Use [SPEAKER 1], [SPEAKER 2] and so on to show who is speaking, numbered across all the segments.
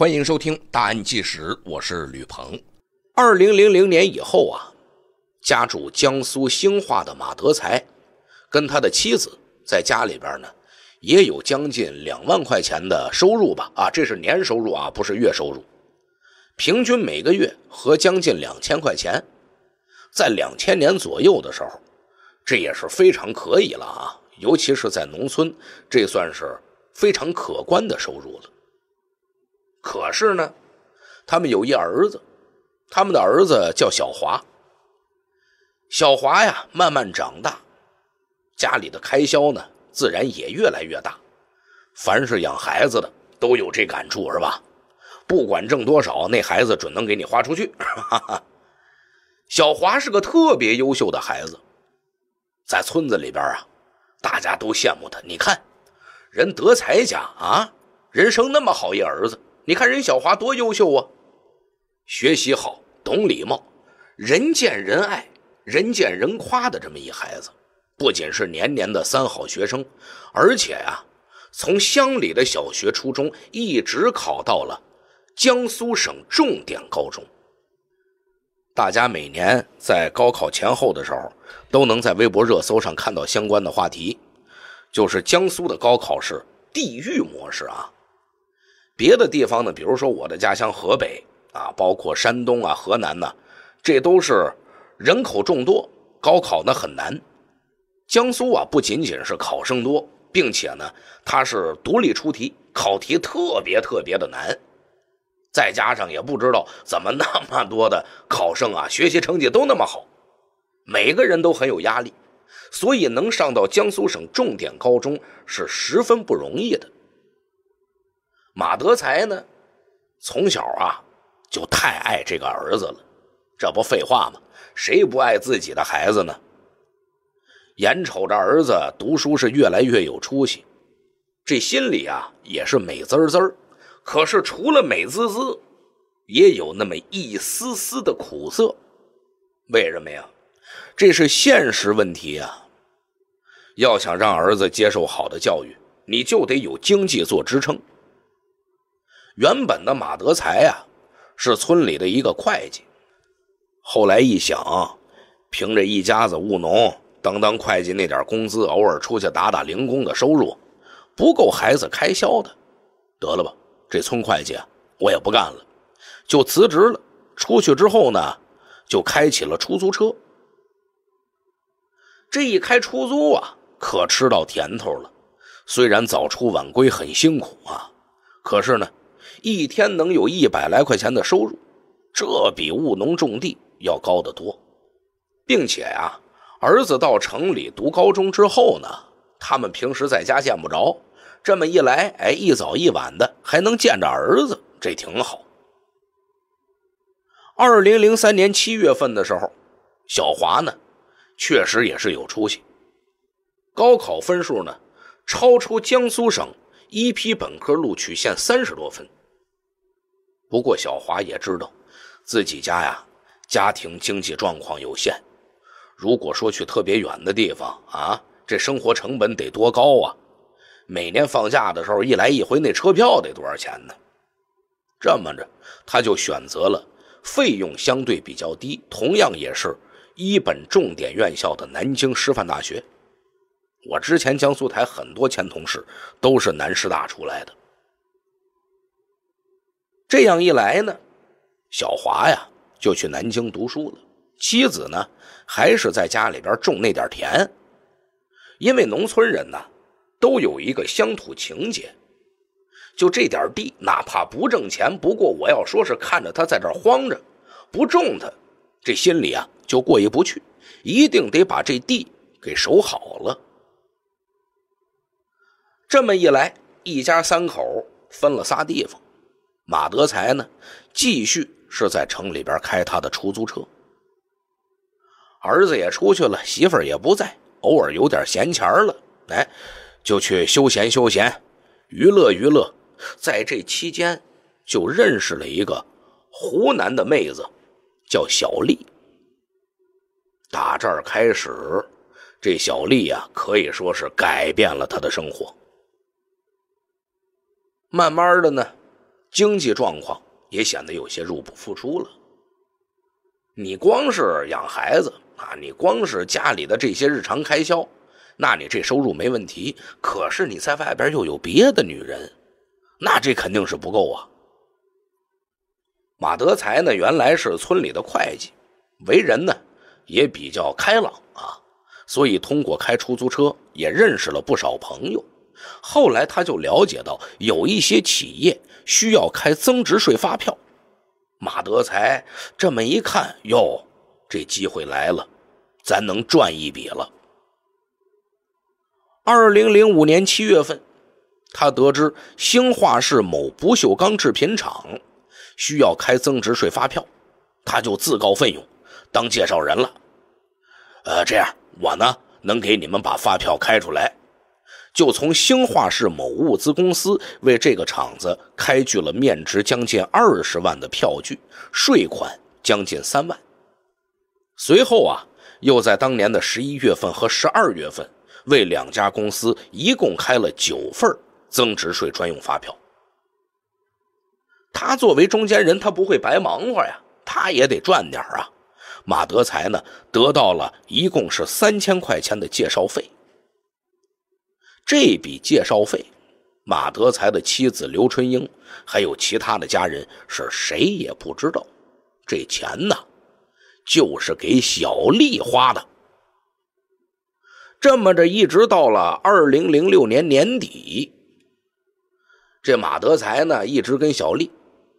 [SPEAKER 1] 欢迎收听《大案纪实》，我是吕鹏。二零零零年以后啊，家住江苏兴化的马德才，跟他的妻子在家里边呢，也有将近两万块钱的收入吧？啊，这是年收入啊，不是月收入。平均每个月合将近两千块钱。在两千年左右的时候，这也是非常可以了啊！尤其是在农村，这算是非常可观的收入了。可是呢，他们有一儿子，他们的儿子叫小华。小华呀，慢慢长大，家里的开销呢，自然也越来越大。凡是养孩子的，都有这感触，是吧？不管挣多少，那孩子准能给你花出去。小华是个特别优秀的孩子，在村子里边啊，大家都羡慕他。你看，人德才家啊，人生那么好一儿子。你看任小华多优秀啊！学习好，懂礼貌，人见人爱，人见人夸的这么一孩子，不仅是年年的三好学生，而且啊，从乡里的小学、初中一直考到了江苏省重点高中。大家每年在高考前后的时候，都能在微博热搜上看到相关的话题，就是江苏的高考是地狱模式啊。别的地方呢，比如说我的家乡河北啊，包括山东啊、河南呢，这都是人口众多，高考呢很难。江苏啊，不仅仅是考生多，并且呢，它是独立出题，考题特别特别的难。再加上也不知道怎么那么多的考生啊，学习成绩都那么好，每个人都很有压力，所以能上到江苏省重点高中是十分不容易的。马德才呢，从小啊就太爱这个儿子了，这不废话吗？谁不爱自己的孩子呢？眼瞅着儿子读书是越来越有出息，这心里啊也是美滋滋可是除了美滋滋，也有那么一丝丝的苦涩。为什么呀？这是现实问题啊！要想让儿子接受好的教育，你就得有经济做支撑。原本的马德才啊，是村里的一个会计。后来一想，凭着一家子务农，当当会计那点工资，偶尔出去打打零工的收入，不够孩子开销的。得了吧，这村会计啊，我也不干了，就辞职了。出去之后呢，就开起了出租车。这一开出租啊，可吃到甜头了。虽然早出晚归很辛苦啊，可是呢。一天能有一百来块钱的收入，这比务农种地要高得多，并且啊，儿子到城里读高中之后呢，他们平时在家见不着，这么一来，哎，一早一晚的还能见着儿子，这挺好。二零零三年七月份的时候，小华呢，确实也是有出息，高考分数呢，超出江苏省一批本科录取线三十多分。不过小华也知道，自己家呀，家庭经济状况有限。如果说去特别远的地方啊，这生活成本得多高啊！每年放假的时候，一来一回那车票得多少钱呢？这么着，他就选择了费用相对比较低，同样也是一本重点院校的南京师范大学。我之前江苏台很多前同事都是南师大出来的。这样一来呢，小华呀就去南京读书了。妻子呢还是在家里边种那点田。因为农村人呢都有一个乡土情结，就这点地，哪怕不挣钱，不过我要说是看着他在这荒着，不种他，这心里啊就过意不去，一定得把这地给守好了。这么一来，一家三口分了仨地方。马德才呢，继续是在城里边开他的出租车，儿子也出去了，媳妇儿也不在，偶尔有点闲钱了，哎，就去休闲休闲，娱乐娱乐。在这期间，就认识了一个湖南的妹子，叫小丽。打这儿开始，这小丽啊可以说是改变了他的生活。慢慢的呢。经济状况也显得有些入不敷出了。你光是养孩子啊，你光是家里的这些日常开销，那你这收入没问题。可是你在外边又有别的女人，那这肯定是不够啊。马德才呢，原来是村里的会计，为人呢也比较开朗啊，所以通过开出租车也认识了不少朋友。后来他就了解到有一些企业需要开增值税发票，马德才这么一看哟，这机会来了，咱能赚一笔了。二零零五年七月份，他得知兴化市某不锈钢制品厂需要开增值税发票，他就自告奋勇当介绍人了。呃，这样我呢能给你们把发票开出来。就从兴化市某物资公司为这个厂子开具了面值将近二十万的票据，税款将近三万。随后啊，又在当年的十一月份和十二月份，为两家公司一共开了九份增值税专用发票。他作为中间人，他不会白忙活呀，他也得赚点啊。马德才呢，得到了一共是三千块钱的介绍费。这笔介绍费，马德才的妻子刘春英，还有其他的家人是谁也不知道。这钱呢，就是给小丽花的。这么着，一直到了二零零六年年底，这马德才呢，一直跟小丽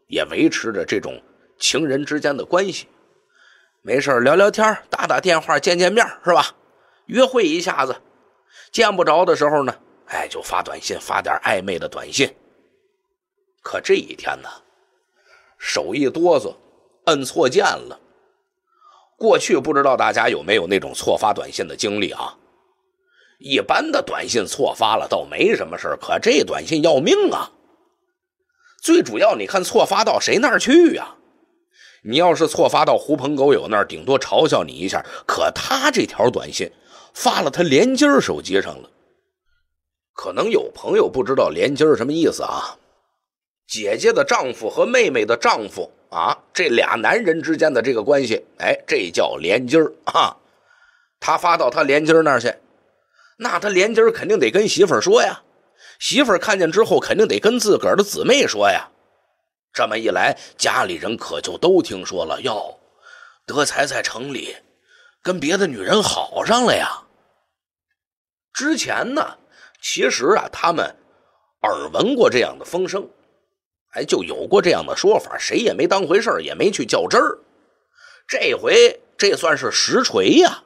[SPEAKER 1] 也维持着这种情人之间的关系，没事聊聊天、打打电话、见见面，是吧？约会一下子。见不着的时候呢，哎，就发短信，发点暧昧的短信。可这一天呢，手一哆嗦，摁错键了。过去不知道大家有没有那种错发短信的经历啊？一般的短信错发了倒没什么事可这短信要命啊！最主要，你看错发到谁那儿去呀？你要是错发到狐朋狗友那儿，顶多嘲笑你一下；可他这条短信。发了他连襟儿手机上了，可能有朋友不知道连襟儿什么意思啊？姐姐的丈夫和妹妹的丈夫啊，这俩男人之间的这个关系，哎，这叫连襟儿啊。他发到他连襟儿那儿去，那他连襟儿肯定得跟媳妇儿说呀，媳妇儿看见之后肯定得跟自个儿的姊妹说呀。这么一来，家里人可就都听说了哟，德才在城里。跟别的女人好上了呀！之前呢，其实啊，他们耳闻过这样的风声，哎，就有过这样的说法，谁也没当回事也没去较真儿。这回这算是实锤呀，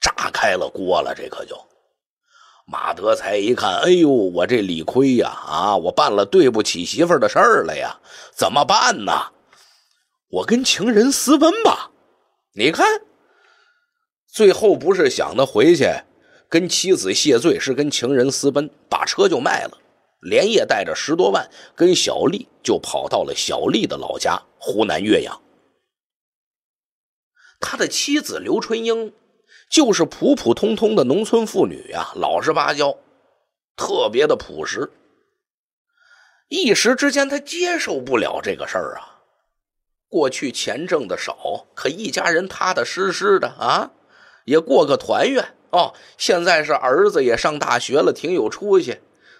[SPEAKER 1] 炸开了锅了，这可就马德才一看，哎呦，我这理亏呀！啊，我办了对不起媳妇儿的事儿了呀，怎么办呢？我跟情人私奔吧？你看。最后不是想着回去跟妻子谢罪，是跟情人私奔，把车就卖了，连夜带着十多万跟小丽就跑到了小丽的老家湖南岳阳。他的妻子刘春英就是普普通通的农村妇女呀，老实巴交，特别的朴实。一时之间他接受不了这个事儿啊。过去钱挣的少，可一家人踏踏实实的啊。也过个团圆哦！现在是儿子也上大学了，挺有出息；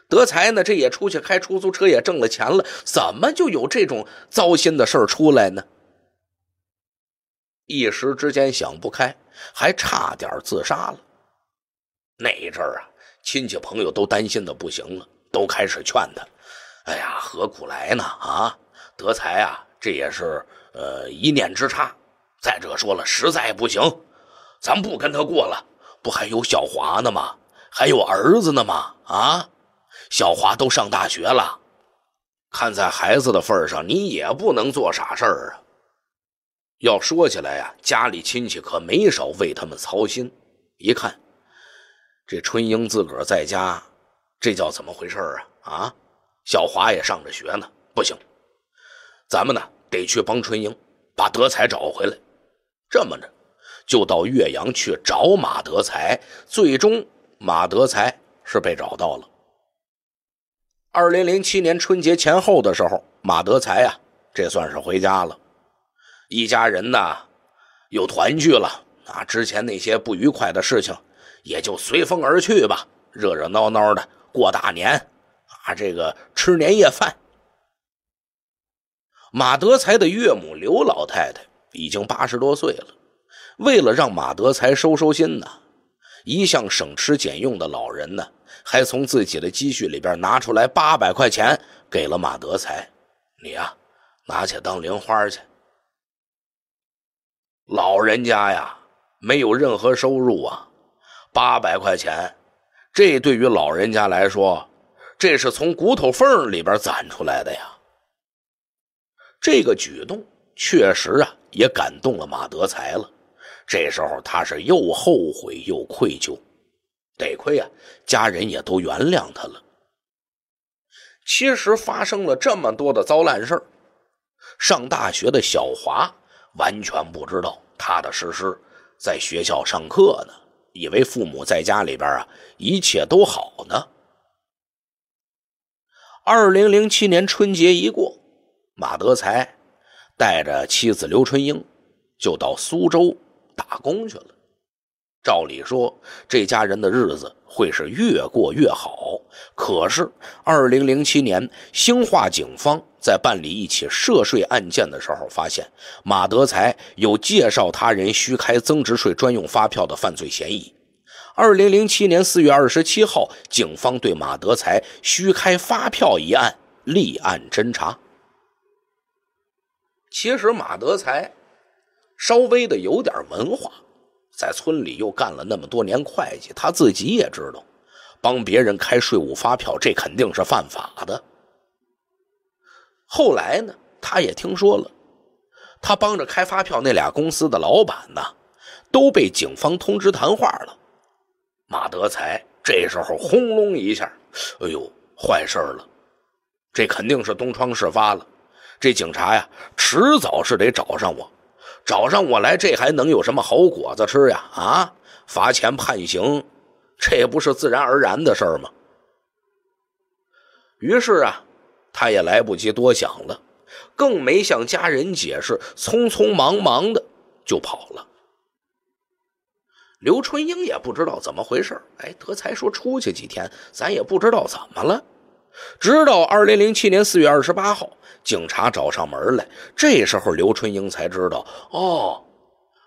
[SPEAKER 1] 德才呢，这也出去开出租车，也挣了钱了。怎么就有这种糟心的事儿出来呢？一时之间想不开，还差点自杀了。那一阵儿啊，亲戚朋友都担心的不行了，都开始劝他：“哎呀，何苦来呢？啊，德才啊，这也是呃一念之差。再者说了，实在不行。”咱不跟他过了，不还有小华呢吗？还有儿子呢吗？啊，小华都上大学了，看在孩子的份上，你也不能做傻事儿啊。要说起来呀，家里亲戚可没少为他们操心。一看这春英自个儿在家，这叫怎么回事啊？啊，小华也上着学呢，不行，咱们呢得去帮春英把德才找回来。这么着。就到岳阳去找马德才，最终马德才是被找到了。二零零七年春节前后的时候，马德才啊，这算是回家了，一家人呢又团聚了啊，之前那些不愉快的事情也就随风而去吧。热热闹闹的过大年啊，这个吃年夜饭。马德才的岳母刘老太太已经八十多岁了。为了让马德才收收心呢，一向省吃俭用的老人呢，还从自己的积蓄里边拿出来八百块钱给了马德才，你呀，拿去当零花去。老人家呀，没有任何收入啊，八百块钱，这对于老人家来说，这是从骨头缝里边攒出来的呀。这个举动确实啊，也感动了马德才了。这时候他是又后悔又愧疚，得亏啊，家人也都原谅他了。其实发生了这么多的糟烂事上大学的小华完全不知道，踏踏实实在学校上课呢，以为父母在家里边啊一切都好呢。二零零七年春节一过，马德才带着妻子刘春英就到苏州。打工去了，照理说这家人的日子会是越过越好。可是，二零零七年，兴化警方在办理一起涉税案件的时候，发现马德才有介绍他人虚开增值税专用发票的犯罪嫌疑。二零零七年四月二十七号，警方对马德才虚开发票一案立案侦查。其实，马德才。稍微的有点文化，在村里又干了那么多年会计，他自己也知道，帮别人开税务发票这肯定是犯法的。后来呢，他也听说了，他帮着开发票那俩公司的老板呢，都被警方通知谈话了。马德才这时候轰隆一下，哎呦，坏事了，这肯定是东窗事发了，这警察呀，迟早是得找上我。找上我来，这还能有什么好果子吃呀？啊，罚钱判刑，这不是自然而然的事儿吗？于是啊，他也来不及多想了，更没向家人解释，匆匆忙忙的就跑了。刘春英也不知道怎么回事儿，哎，德才说出去几天，咱也不知道怎么了。直到二零零七年四月二十八号，警察找上门来，这时候刘春英才知道，哦，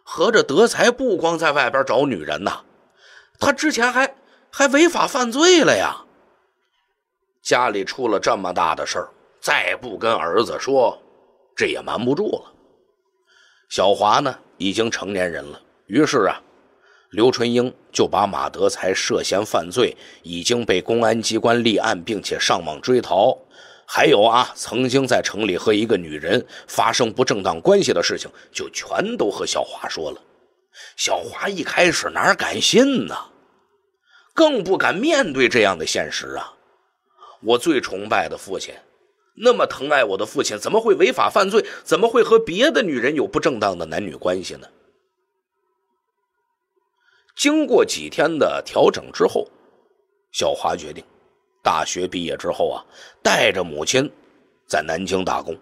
[SPEAKER 1] 合着德才不光在外边找女人呐，他之前还还违法犯罪了呀。家里出了这么大的事儿，再不跟儿子说，这也瞒不住了。小华呢，已经成年人了，于是啊。刘春英就把马德才涉嫌犯罪已经被公安机关立案，并且上网追逃，还有啊，曾经在城里和一个女人发生不正当关系的事情，就全都和小华说了。小华一开始哪敢信呢？更不敢面对这样的现实啊！我最崇拜的父亲，那么疼爱我的父亲，怎么会违法犯罪？怎么会和别的女人有不正当的男女关系呢？经过几天的调整之后，小华决定大学毕业之后啊，带着母亲在南京打工。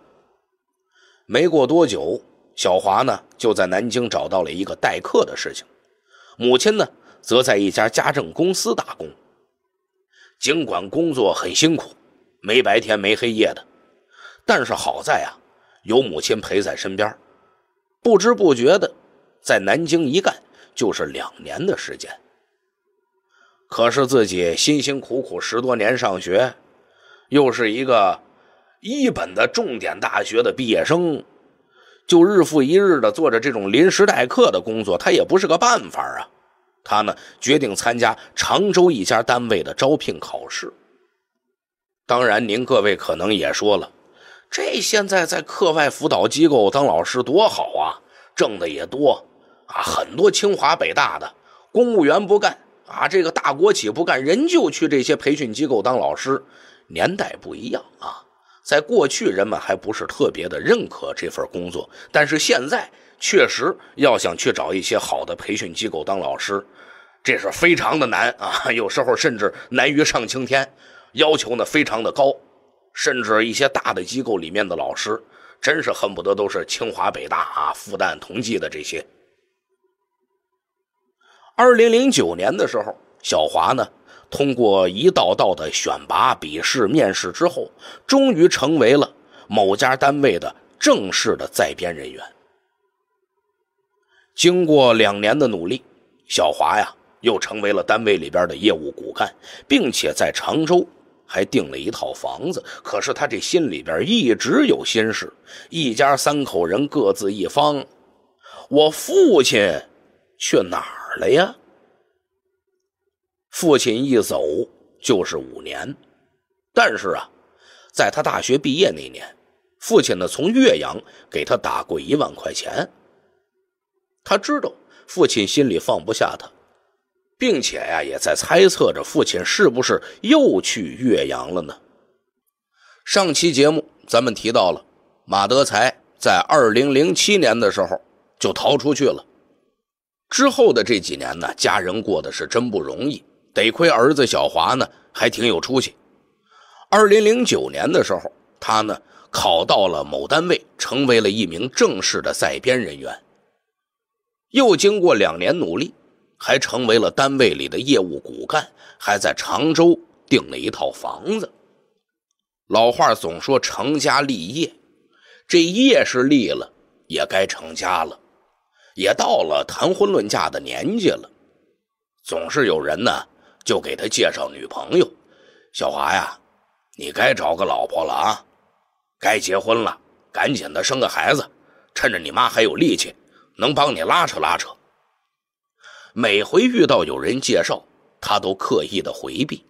[SPEAKER 1] 没过多久，小华呢就在南京找到了一个代课的事情，母亲呢则在一家家政公司打工。尽管工作很辛苦，没白天没黑夜的，但是好在啊有母亲陪在身边。不知不觉的，在南京一干。就是两年的时间，可是自己辛辛苦苦十多年上学，又是一个一本的重点大学的毕业生，就日复一日的做着这种临时代课的工作，他也不是个办法啊。他呢决定参加常州一家单位的招聘考试。当然，您各位可能也说了，这现在在课外辅导机构当老师多好啊，挣的也多。啊，很多清华北大的公务员不干啊，这个大国企不干，人就去这些培训机构当老师。年代不一样啊，在过去人们还不是特别的认可这份工作，但是现在确实要想去找一些好的培训机构当老师，这是非常的难啊。有时候甚至难于上青天，要求呢非常的高，甚至一些大的机构里面的老师，真是恨不得都是清华北大啊、复旦同济的这些。二零零九年的时候，小华呢，通过一道道的选拔、笔试、面试之后，终于成为了某家单位的正式的在编人员。经过两年的努力，小华呀，又成为了单位里边的业务骨干，并且在常州还订了一套房子。可是他这心里边一直有心事，一家三口人各自一方，我父亲去哪儿？了呀，父亲一走就是五年，但是啊，在他大学毕业那年，父亲呢从岳阳给他打过一万块钱。他知道父亲心里放不下他，并且呀，也在猜测着父亲是不是又去岳阳了呢？上期节目咱们提到了，马德才在二零零七年的时候就逃出去了。之后的这几年呢，家人过得是真不容易。得亏儿子小华呢，还挺有出息。二零零九年的时候，他呢考到了某单位，成为了一名正式的在编人员。又经过两年努力，还成为了单位里的业务骨干，还在常州订了一套房子。老话总说成家立业，这业是立了，也该成家了。也到了谈婚论嫁的年纪了，总是有人呢就给他介绍女朋友。小华呀，你该找个老婆了啊，该结婚了，赶紧的生个孩子，趁着你妈还有力气，能帮你拉扯拉扯。每回遇到有人介绍，他都刻意的回避。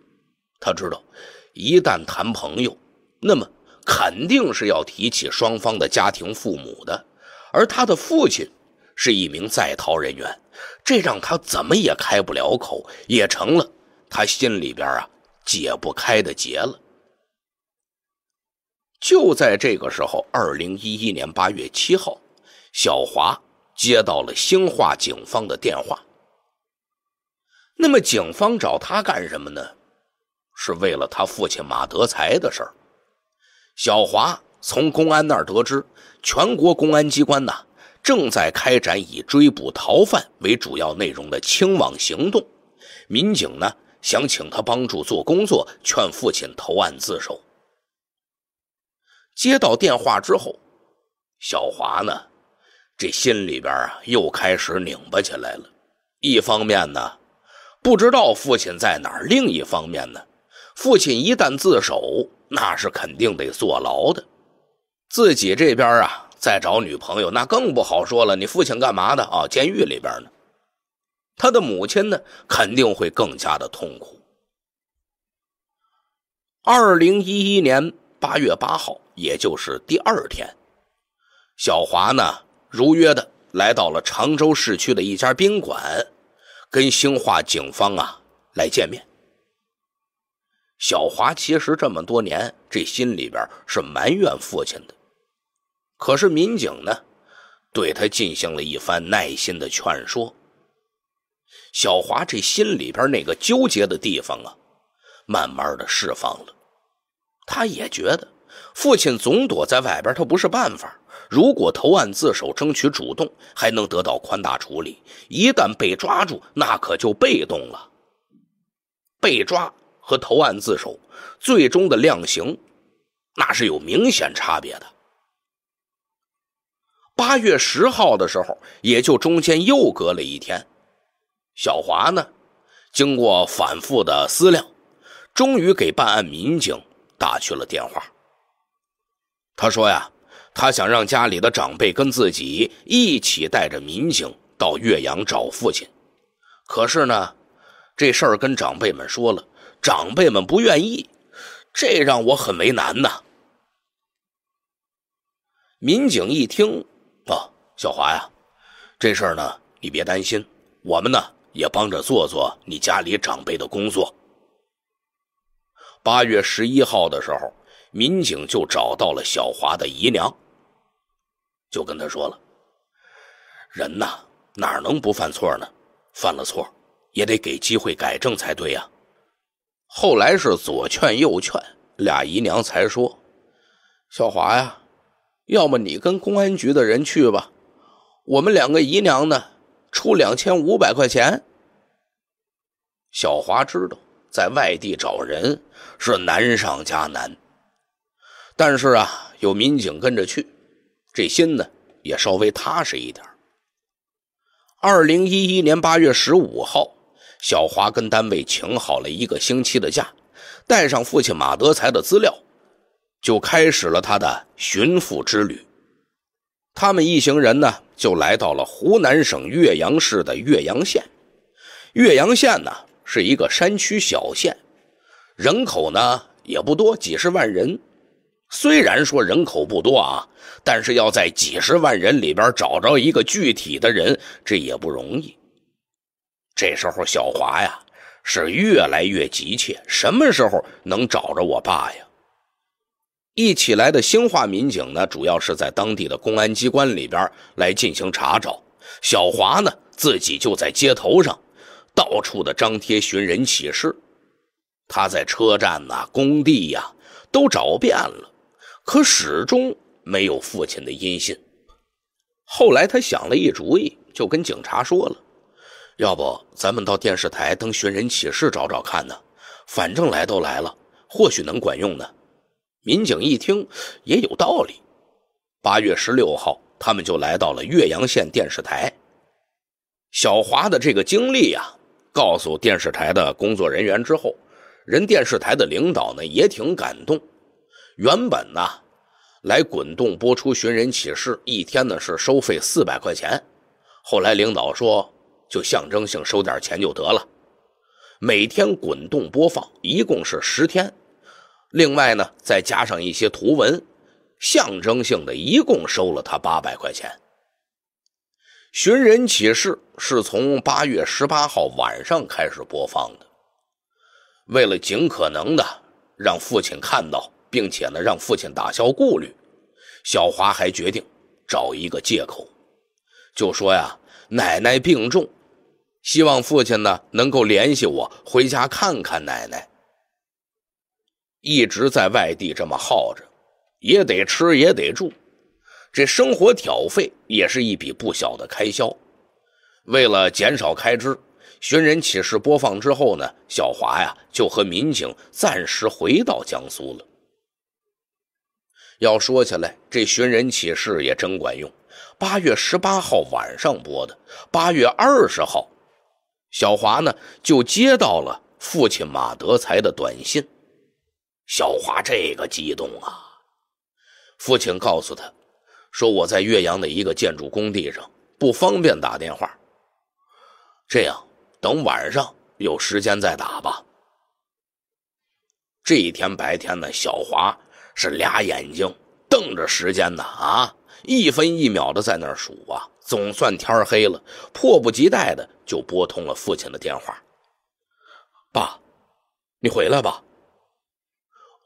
[SPEAKER 1] 他知道，一旦谈朋友，那么肯定是要提起双方的家庭父母的，而他的父亲。是一名在逃人员，这让他怎么也开不了口，也成了他心里边啊解不开的结了。就在这个时候，二零一一年八月七号，小华接到了兴化警方的电话。那么，警方找他干什么呢？是为了他父亲马德才的事儿。小华从公安那儿得知，全国公安机关呢。正在开展以追捕逃犯为主要内容的清网行动，民警呢想请他帮助做工作，劝父亲投案自首。接到电话之后，小华呢，这心里边啊又开始拧巴起来了。一方面呢，不知道父亲在哪儿；另一方面呢，父亲一旦自首，那是肯定得坐牢的。自己这边啊。再找女朋友那更不好说了。你父亲干嘛的啊？监狱里边呢？他的母亲呢？肯定会更加的痛苦。二零一一年八月八号，也就是第二天，小华呢如约的来到了常州市区的一家宾馆，跟兴化警方啊来见面。小华其实这么多年，这心里边是埋怨父亲的。可是民警呢，对他进行了一番耐心的劝说。小华这心里边那个纠结的地方啊，慢慢的释放了。他也觉得，父亲总躲在外边，他不是办法。如果投案自首，争取主动，还能得到宽大处理；一旦被抓住，那可就被动了。被抓和投案自首，最终的量刑，那是有明显差别的。八月十号的时候，也就中间又隔了一天。小华呢，经过反复的思量，终于给办案民警打去了电话。他说呀，他想让家里的长辈跟自己一起带着民警到岳阳找父亲。可是呢，这事儿跟长辈们说了，长辈们不愿意，这让我很为难呐。民警一听。小华呀，这事儿呢，你别担心，我们呢也帮着做做你家里长辈的工作。八月十一号的时候，民警就找到了小华的姨娘，就跟他说了：“人呐，哪能不犯错呢？犯了错，也得给机会改正才对呀。”后来是左劝右劝，俩姨娘才说：“小华呀，要么你跟公安局的人去吧。”我们两个姨娘呢，出两千五百块钱。小华知道在外地找人是难上加难，但是啊，有民警跟着去，这心呢也稍微踏实一点。二零一一年八月十五号，小华跟单位请好了一个星期的假，带上父亲马德才的资料，就开始了他的寻父之旅。他们一行人呢。就来到了湖南省岳阳市的岳阳县，岳阳县呢是一个山区小县，人口呢也不多，几十万人。虽然说人口不多啊，但是要在几十万人里边找着一个具体的人，这也不容易。这时候小华呀是越来越急切，什么时候能找着我爸呀？一起来的兴化民警呢，主要是在当地的公安机关里边来进行查找。小华呢，自己就在街头上，到处的张贴寻人启事。他在车站呐、工地呀都找遍了，可始终没有父亲的音信。后来他想了一主意，就跟警察说了：“要不咱们到电视台登寻人启事找找看呢？反正来都来了，或许能管用呢。”民警一听也有道理，八月十六号，他们就来到了岳阳县电视台。小华的这个经历啊，告诉电视台的工作人员之后，人电视台的领导呢也挺感动。原本呢，来滚动播出寻人启事，一天呢是收费四百块钱。后来领导说，就象征性收点钱就得了。每天滚动播放，一共是十天。另外呢，再加上一些图文，象征性的，一共收了他八百块钱。寻人启事是从八月十八号晚上开始播放的。为了尽可能的让父亲看到，并且呢，让父亲打消顾虑，小华还决定找一个借口，就说呀，奶奶病重，希望父亲呢能够联系我回家看看奶奶。一直在外地这么耗着，也得吃也得住，这生活挑费也是一笔不小的开销。为了减少开支，寻人启事播放之后呢，小华呀就和民警暂时回到江苏了。要说起来，这寻人启事也真管用。八月十八号晚上播的，八月二十号，小华呢就接到了父亲马德才的短信。小华这个激动啊！父亲告诉他：“说我在岳阳的一个建筑工地上，不方便打电话。这样，等晚上有时间再打吧。”这一天白天呢，小华是俩眼睛瞪着时间呢啊，一分一秒的在那儿数啊。总算天黑了，迫不及待的就拨通了父亲的电话：“爸，你回来吧。”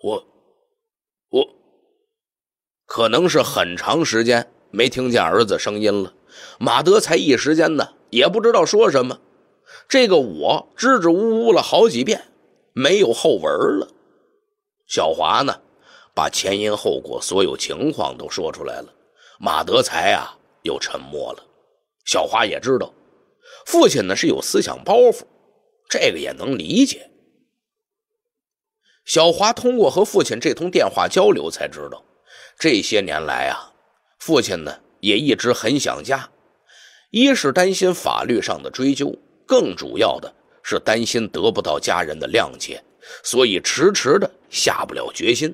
[SPEAKER 1] 我，我可能是很长时间没听见儿子声音了。马德才一时间呢也不知道说什么，这个我支支吾吾了好几遍，没有后文了。小华呢，把前因后果所有情况都说出来了。马德才啊又沉默了。小华也知道父亲呢是有思想包袱，这个也能理解。小华通过和父亲这通电话交流，才知道，这些年来啊，父亲呢也一直很想家，一是担心法律上的追究，更主要的是担心得不到家人的谅解，所以迟迟的下不了决心。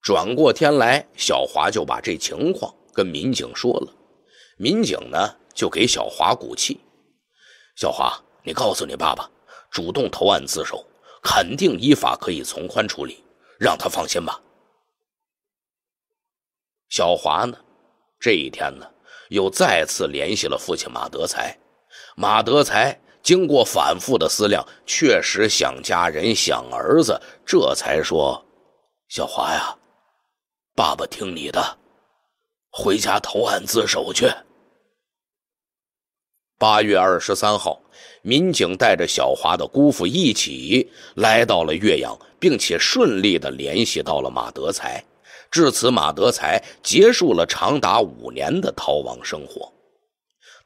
[SPEAKER 1] 转过天来，小华就把这情况跟民警说了，民警呢就给小华鼓气：“小华，你告诉你爸爸，主动投案自首。”肯定依法可以从宽处理，让他放心吧。小华呢，这一天呢，又再次联系了父亲马德才。马德才经过反复的思量，确实想家人、想儿子，这才说：“小华呀，爸爸听你的，回家投案自首去。”八月二十三号。民警带着小华的姑父一起来到了岳阳，并且顺利地联系到了马德才。至此，马德才结束了长达五年的逃亡生活。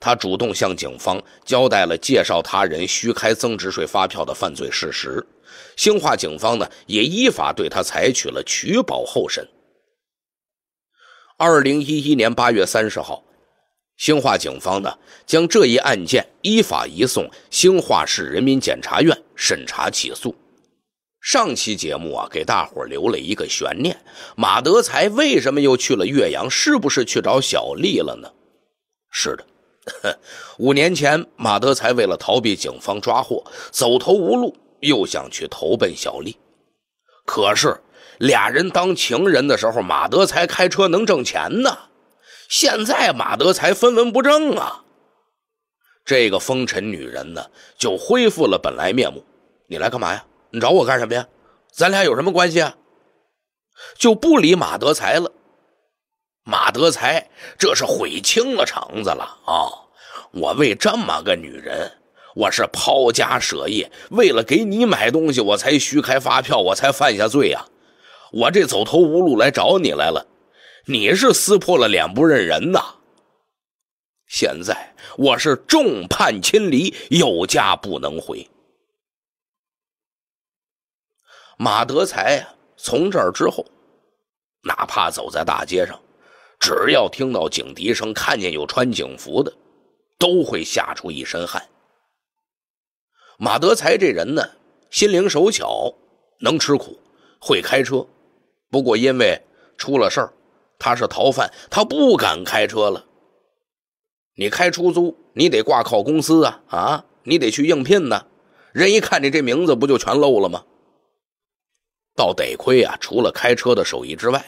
[SPEAKER 1] 他主动向警方交代了介绍他人虚开增值税发票的犯罪事实。兴化警方呢，也依法对他采取了取保候审。二零一一年八月三十号。兴化警方呢，将这一案件依法移送兴化市人民检察院审查起诉。上期节目啊，给大伙留了一个悬念：马德才为什么又去了岳阳？是不是去找小丽了呢？是的，哼，五年前马德才为了逃避警方抓获，走投无路，又想去投奔小丽。可是俩人当情人的时候，马德才开车能挣钱呢。现在马德才分文不挣啊，这个风尘女人呢就恢复了本来面目。你来干嘛呀？你找我干什么呀？咱俩有什么关系啊？就不理马德才了。马德才这是悔青了肠子了啊！我为这么个女人，我是抛家舍业，为了给你买东西，我才虚开发票，我才犯下罪呀！我这走投无路来找你来了。你是撕破了脸不认人呐！现在我是众叛亲离，有家不能回。马德才啊，从这儿之后，哪怕走在大街上，只要听到警笛声，看见有穿警服的，都会吓出一身汗。马德才这人呢，心灵手巧，能吃苦，会开车，不过因为出了事儿。他是逃犯，他不敢开车了。你开出租，你得挂靠公司啊，啊，你得去应聘呢。人一看你这名字，不就全漏了吗？倒得亏啊，除了开车的手艺之外，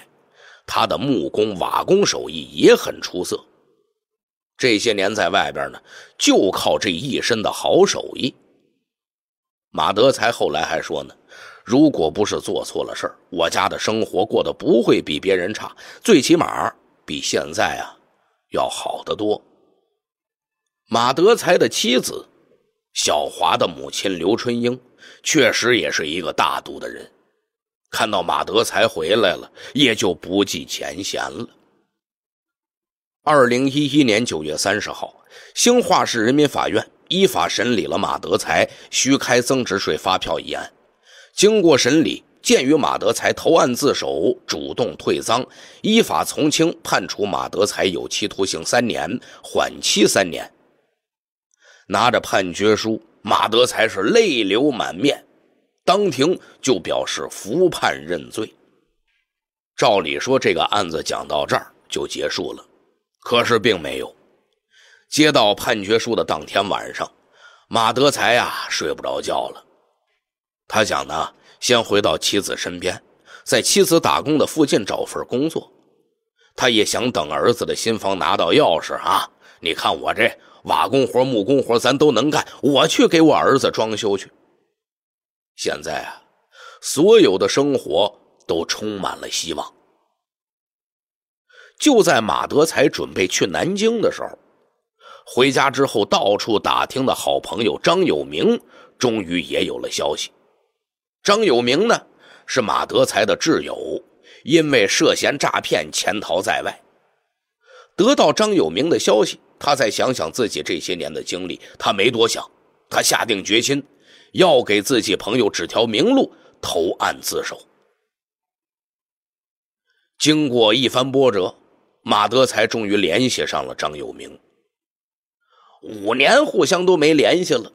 [SPEAKER 1] 他的木工、瓦工手艺也很出色。这些年在外边呢，就靠这一身的好手艺。马德才后来还说呢。如果不是做错了事儿，我家的生活过得不会比别人差，最起码比现在啊要好得多。马德才的妻子小华的母亲刘春英确实也是一个大度的人，看到马德才回来了，也就不计前嫌了。二零一一年九月三十号，兴化市人民法院依法审理了马德才虚开增值税发票一案。经过审理，鉴于马德才投案自首、主动退赃，依法从轻判处马德才有期徒刑三年，缓期三年。拿着判决书，马德才是泪流满面，当庭就表示服判认罪。照理说，这个案子讲到这儿就结束了，可是并没有。接到判决书的当天晚上，马德才啊睡不着觉了。他想呢，先回到妻子身边，在妻子打工的附近找份工作。他也想等儿子的新房拿到钥匙啊！你看我这瓦工活、木工活，咱都能干，我去给我儿子装修去。现在啊，所有的生活都充满了希望。就在马德才准备去南京的时候，回家之后到处打听的好朋友张有明，终于也有了消息。张有明呢，是马德才的挚友，因为涉嫌诈骗潜逃在外。得到张有明的消息，他再想想自己这些年的经历，他没多想，他下定决心，要给自己朋友指条明路，投案自首。经过一番波折，马德才终于联系上了张有明。五年互相都没联系了。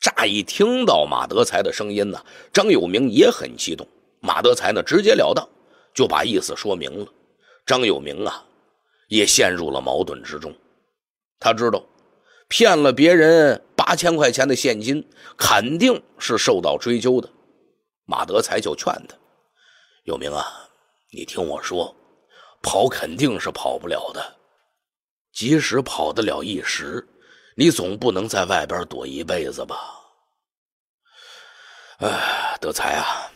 [SPEAKER 1] 乍一听到马德才的声音呢，张有明也很激动。马德才呢，直截了当就把意思说明了。张有明啊，也陷入了矛盾之中。他知道，骗了别人八千块钱的现金，肯定是受到追究的。马德才就劝他：“有明啊，你听我说，跑肯定是跑不了的，即使跑得了一时。”你总不能在外边躲一辈子吧？哎，德才啊，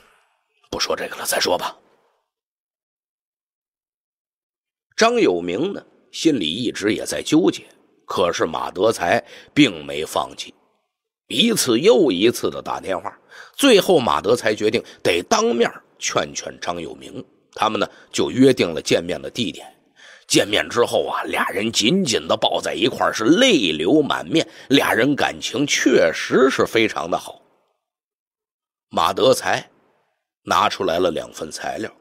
[SPEAKER 1] 不说这个了，再说吧。张有明呢，心里一直也在纠结，可是马德才并没放弃，一次又一次的打电话。最后，马德才决定得当面劝劝张有明。他们呢，就约定了见面的地点。见面之后啊，俩人紧紧的抱在一块是泪流满面。俩人感情确实是非常的好。马德才拿出来了两份材料，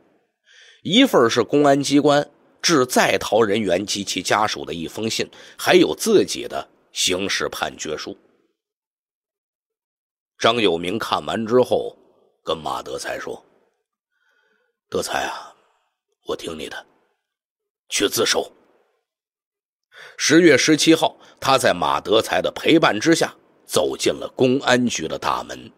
[SPEAKER 1] 一份是公安机关致在逃人员及其家属的一封信，还有自己的刑事判决书。张有明看完之后，跟马德才说：“德才啊，我听你的。”去自首。十月十七号，他在马德才的陪伴之下，走进了公安局的大门。